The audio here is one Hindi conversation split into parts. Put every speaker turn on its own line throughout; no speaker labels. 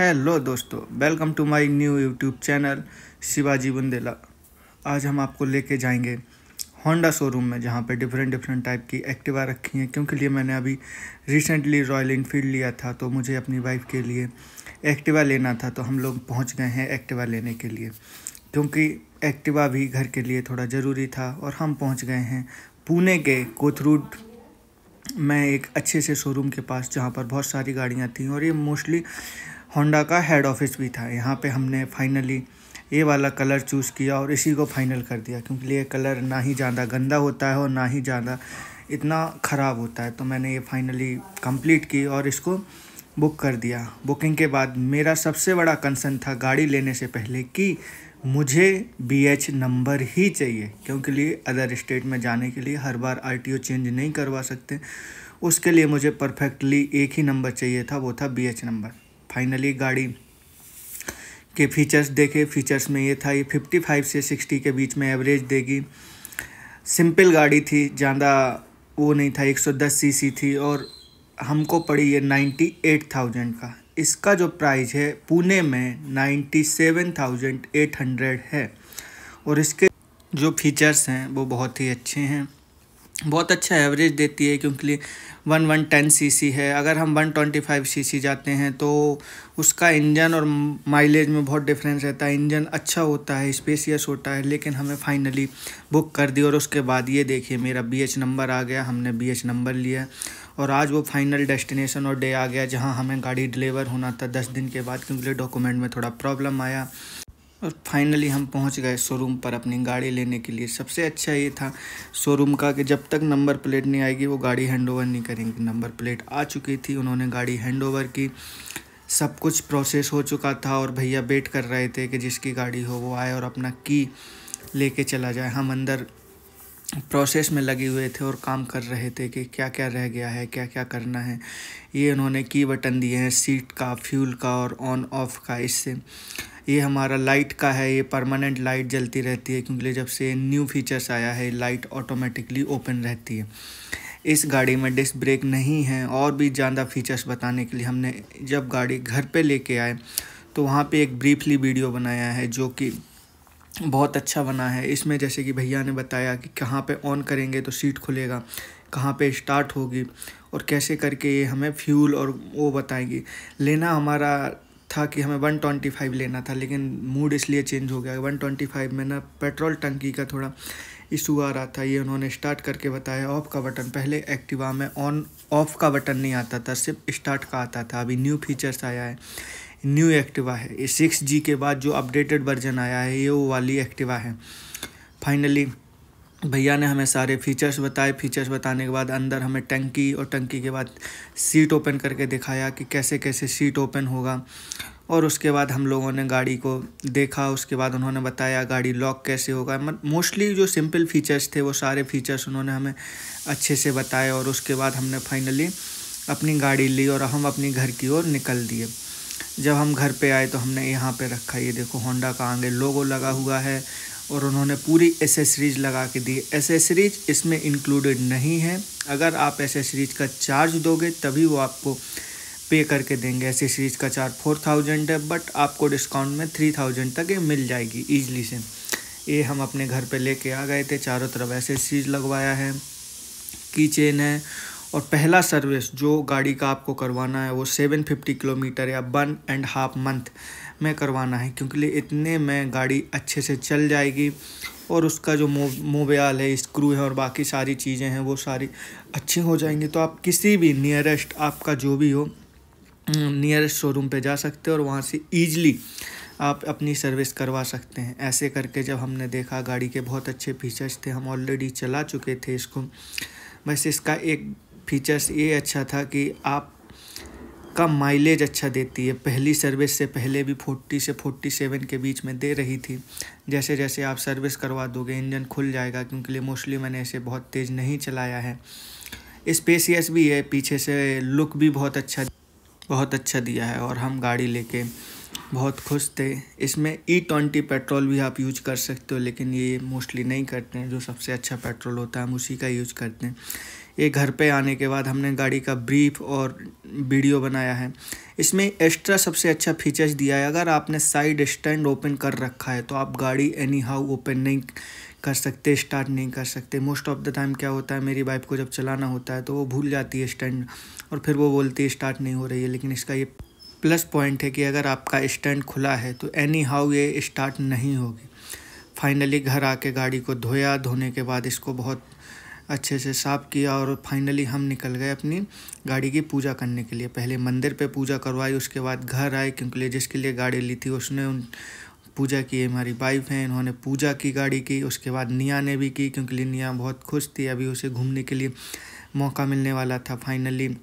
हेलो दोस्तों welcome to my new YouTube channel Shivaji Bundela आज हम आपको लेके जाएंगे होंडा शोरूम में जहाँ पे डिफरेंट डिफरेंट टाइप की एक्टिवा रखी हैं क्योंकि लिए मैंने अभी रिसेंटली रॉयल इनफील्ड लिया था तो मुझे अपनी वाइफ के लिए एक्टिवा लेना था तो हम लोग पहुँच गए हैं एक्टिवा लेने के लिए क्योंकि एक्टिवा भी घर के लिए थोड़ा ज़रूरी था और हम पहुँच गए हैं पुणे के कोथरूड मैं एक अच्छे से शोरूम के पास जहाँ पर बहुत सारी गाड़ियाँ थी और ये मोस्टली होंडा का हेड ऑफिस भी था यहाँ पे हमने फाइनली ये वाला कलर चूज़ किया और इसी को फाइनल कर दिया क्योंकि ये कलर ना ही ज़्यादा गंदा होता है और ना ही ज़्यादा इतना ख़राब होता है तो मैंने ये फाइनली कंप्लीट की और इसको बुक कर दिया बुकिंग के बाद मेरा सबसे बड़ा कंसर्न था गाड़ी लेने से पहले कि मुझे बी एच नंबर ही चाहिए क्योंकि लिए अदर स्टेट में जाने के लिए हर बार आर टी ओ चेंज नहीं करवा सकते उसके लिए मुझे परफेक्टली एक ही नंबर चाहिए था वो था बी एच नंबर फाइनली गाड़ी के फीचर्स देखे फीचर्स में ये था ये 55 से 60 के बीच में एवरेज देगी सिंपल गाड़ी थी ज़्यादा वो नहीं था 110 सीसी थी और हमको पड़ी ये 98,000 का इसका जो प्राइस है पुणे में 97,800 है और इसके जो फीचर्स हैं वो बहुत ही अच्छे हैं बहुत अच्छा एवरेज देती है क्योंकि वन वन टेन सी है अगर हम वन ट्वेंटी फाइव सी जाते हैं तो उसका इंजन और माइलेज में बहुत डिफरेंस रहता है इंजन अच्छा होता है स्पेसियस होता है लेकिन हमें फाइनली बुक कर दी और उसके बाद ये देखिए मेरा बी एच नंबर आ गया हमने बी एच नंबर लिया और आज वो फाइनल डेस्टिनेशन और डे आ गया जहाँ हमें गाड़ी डिलीवर होना था दस दिन के बाद क्योंकि डॉक्यूमेंट में थोड़ा प्रॉब्लम आया और फाइनली हम पहुंच गए शोरूम पर अपनी गाड़ी लेने के लिए सबसे अच्छा ये था शोरूम का कि जब तक नंबर प्लेट नहीं आएगी वो गाड़ी हैंडओवर नहीं करेंगे नंबर प्लेट आ चुकी थी उन्होंने गाड़ी हैंडओवर की सब कुछ प्रोसेस हो चुका था और भैया वेट कर रहे थे कि जिसकी गाड़ी हो वो आए और अपना की लेके चला जाए हम अंदर प्रोसेस में लगे हुए थे और काम कर रहे थे कि क्या क्या रह गया है क्या क्या करना है ये उन्होंने की बटन दिए हैं सीट का फ्यूल का और ऑन ऑफ का इससे ये हमारा लाइट का है ये परमानेंट लाइट जलती रहती है क्योंकि जब से न्यू फीचर्स आया है लाइट ऑटोमेटिकली ओपन रहती है इस गाड़ी में डिस्क ब्रेक नहीं है और भी ज़्यादा फीचर्स बताने के लिए हमने जब गाड़ी घर पे लेके आए तो वहाँ पे एक ब्रीफली वीडियो बनाया है जो कि बहुत अच्छा बना है इसमें जैसे कि भैया ने बताया कि कहाँ पे ऑन करेंगे तो सीट खुलेगा कहाँ पे स्टार्ट होगी और कैसे करके ये हमें फ्यूल और वो बताएगी लेना हमारा था कि हमें 125 लेना था लेकिन मूड इसलिए चेंज हो गया 125 में ना पेट्रोल टंकी का थोड़ा इशू आ रहा था ये उन्होंने स्टार्ट करके बताया ऑफ का बटन पहले एक्टिवा में ऑन ऑफ का बटन नहीं आता था सिर्फ स्टार्ट का आता था अभी न्यू फीचर्स आया है न्यू एक्टिवा है ये सिक्स जी के बाद जो अपडेटेड वर्जन आया है ये वो वाली एक्टिवा है फाइनली भैया ने हमें सारे फीचर्स बताए फीचर्स बताने के बाद अंदर हमें टंकी और टंकी के बाद सीट ओपन करके दिखाया कि कैसे कैसे सीट ओपन होगा और उसके बाद हम लोगों ने गाड़ी को देखा उसके बाद उन्होंने बताया गाड़ी लॉक कैसे होगा मोस्टली जो सिंपल फीचर्स थे वो सारे फीचर्स उन्होंने हमें अच्छे से बताए और उसके बाद हमने फाइनली अपनी गाड़ी ली और हम अपनी घर की ओर निकल दिए जब हम घर पे आए तो हमने यहाँ पे रखा ये देखो होंडा का आगे लोगो लगा हुआ है और उन्होंने पूरी एसेसरीज लगा के दी एसेसरीज इसमें इंक्लूडेड नहीं है अगर आप एसेसरीज का चार्ज दोगे तभी वो आपको पे करके देंगे एसेसरीज का चार्ज फोर थाउजेंड है बट आपको डिस्काउंट में थ्री थाउजेंड तक ये मिल जाएगी ईजली से ये हम अपने घर पे लेके आ गए थे चारों तरफ एसेसरीज लगवाया है की चेन है और पहला सर्विस जो गाड़ी का आपको करवाना है वो सेवन फिफ्टी किलोमीटर या वन एंड हाफ मंथ में करवाना है क्योंकि इतने में गाड़ी अच्छे से चल जाएगी और उसका जो मोबाइल है स्क्रू है और बाकी सारी चीज़ें हैं वो सारी अच्छी हो जाएंगी तो आप किसी भी नियरेस्ट आपका जो भी हो नियरेस्ट शोरूम हम्म, पे जा सकते हो और वहाँ से ईजली आप अपनी सर्विस करवा सकते हैं ऐसे करके जब हमने देखा गाड़ी के बहुत अच्छे फीचर्स थे हम ऑलरेडी चला चुके थे इसको बस इसका एक फीचर्स ये अच्छा था कि आप का माइलेज अच्छा देती है पहली सर्विस से पहले भी फोर्टी से फोर्टी सेवन के बीच में दे रही थी जैसे जैसे आप सर्विस करवा दोगे इंजन खुल जाएगा क्योंकि लिए मोस्टली मैंने इसे बहुत तेज़ नहीं चलाया है स्पेसियस भी है पीछे से लुक भी बहुत अच्छा बहुत अच्छा दिया है और हम गाड़ी लेके बहुत खुश थे इसमें ई ट्वेंटी पेट्रोल भी आप यूज कर सकते हो लेकिन ये मोस्टली नहीं करते हैं जो सबसे अच्छा पेट्रोल होता है हम उसी का यूज करते हैं ये घर पे आने के बाद हमने गाड़ी का ब्रीफ और वीडियो बनाया है इसमें एक्स्ट्रा सबसे अच्छा फीचर्स दिया है अगर आपने साइड स्टैंड ओपन कर रखा है तो आप गाड़ी एनी हाउ ओपन नहीं कर सकते स्टार्ट नहीं कर सकते मोस्ट ऑफ द टाइम क्या होता है मेरी वाइफ को जब चलाना होता है तो वो भूल जाती है स्टैंड और फिर वो बोलती है स्टार्ट नहीं हो रही है लेकिन इसका ये प्लस पॉइंट है कि अगर आपका स्टैंड खुला है तो एनी हाउ ये स्टार्ट नहीं होगी फाइनली घर आके गाड़ी को धोया धोने के बाद इसको बहुत अच्छे से साफ़ किया और फाइनली हम निकल गए अपनी गाड़ी की पूजा करने के लिए पहले मंदिर पे पूजा करवाई उसके बाद घर आए क्योंकि जिसके लिए गाड़ी ली थी उसने उन पूजा की हमारी वाइफ हैं इन्होंने पूजा की गाड़ी की उसके बाद निया ने भी की क्योंकि निया बहुत खुश थी अभी उसे घूमने के लिए मौका मिलने वाला था फाइनली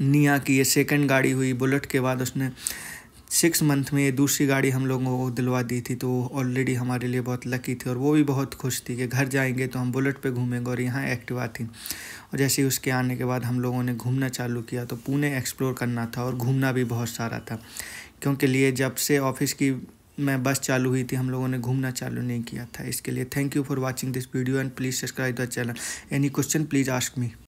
निया की ये सेकंड गाड़ी हुई बुलेट के बाद उसने सिक्स मंथ में दूसरी गाड़ी हम लोगों को दिलवा दी थी तो ऑलरेडी हमारे लिए बहुत लकी थी और वो भी बहुत खुश थी कि घर जाएंगे तो हम बुलेट पे घूमेंगे और यहाँ एक्टिवा थी और जैसे ही उसके आने के बाद हम लोगों ने घूमना चालू किया तो पुणे एक्सप्लोर करना था और घूमना भी बहुत सारा था क्योंकि लिए जब से ऑफिस की मैं बस चालू हुई थी हम लोगों ने घूमना चालू नहीं किया था इसके लिए thank you for watching this video and please subscribe the channel any question please ask me